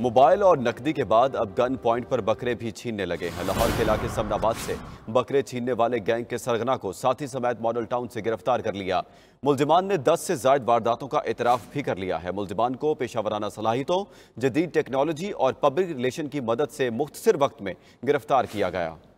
mobile और नकदी के बाद अब गन पॉइंट पर बकरे भी छीनने लगे हैं लाहौर के इलाके समनाबाद से बकरे छीनने वाले गैंग के सरगना को साथी समेत मॉडल टाउन से गिरफ्तार कर लिया मुलजिमान ने 10 से जायद वारदातों का इतराफ भी कर लिया है मुलजिमान को पेशा वराना सलाहितों जदीद टेक्नोलॉजी और पब्लिक रिलेशन की मदद से मुख्तर वक्त में गिरफ्तार किया गया